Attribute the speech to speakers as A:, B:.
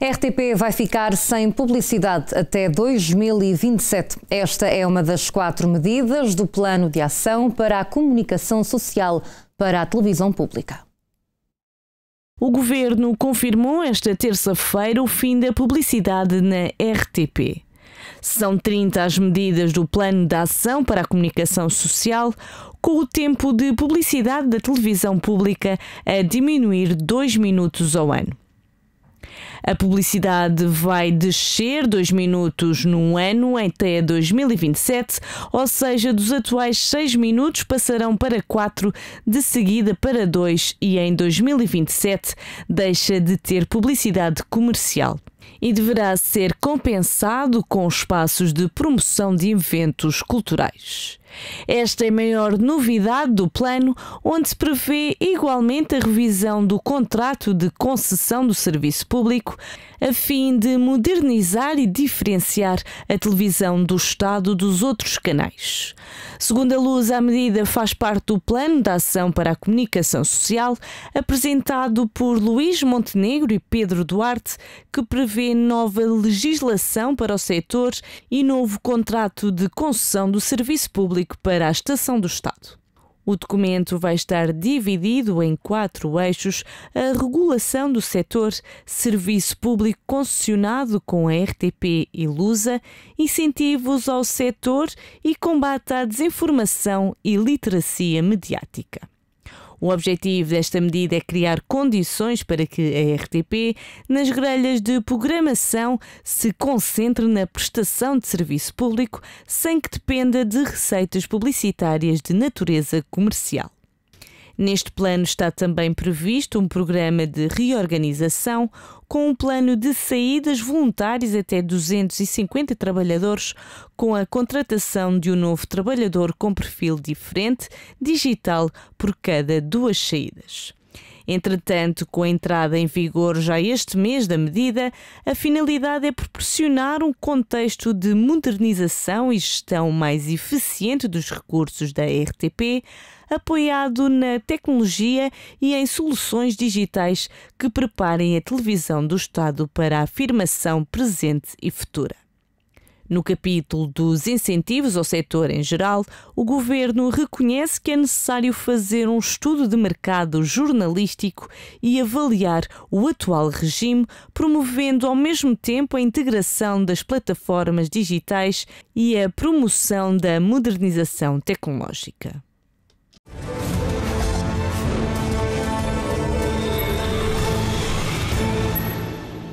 A: RTP vai ficar sem publicidade até 2027. Esta é uma das quatro medidas do Plano de Ação para a Comunicação Social para a Televisão Pública. O governo confirmou esta terça-feira o fim da publicidade na RTP. São 30 as medidas do Plano de Ação para a Comunicação Social, com o tempo de publicidade da televisão pública a diminuir 2 minutos ao ano. A publicidade vai descer 2 minutos no ano até 2027, ou seja, dos atuais 6 minutos passarão para 4, de seguida para 2 e em 2027 deixa de ter publicidade comercial e deverá ser compensado com espaços de promoção de eventos culturais. Esta é a maior novidade do plano, onde se prevê igualmente a revisão do contrato de concessão do serviço público, a fim de modernizar e diferenciar a televisão do Estado dos outros canais. Segundo a Luz, a medida faz parte do Plano de Ação para a Comunicação Social, apresentado por Luís Montenegro e Pedro Duarte, que prevê nova legislação para o setor e novo contrato de concessão do serviço público público para a Estação do Estado. O documento vai estar dividido em quatro eixos: a regulação do setor, serviço público concessionado com a RTP e Lusa, incentivos ao setor e combate à desinformação e literacia mediática. O objetivo desta medida é criar condições para que a RTP, nas grelhas de programação, se concentre na prestação de serviço público sem que dependa de receitas publicitárias de natureza comercial. Neste plano está também previsto um programa de reorganização com um plano de saídas voluntárias até 250 trabalhadores, com a contratação de um novo trabalhador com perfil diferente, digital, por cada duas saídas. Entretanto, com a entrada em vigor já este mês da medida, a finalidade é proporcionar um contexto de modernização e gestão mais eficiente dos recursos da RTP, apoiado na tecnologia e em soluções digitais que preparem a televisão do Estado para a afirmação presente e futura. No capítulo dos incentivos ao setor em geral, o governo reconhece que é necessário fazer um estudo de mercado jornalístico e avaliar o atual regime, promovendo ao mesmo tempo a integração das plataformas digitais e a promoção da modernização tecnológica.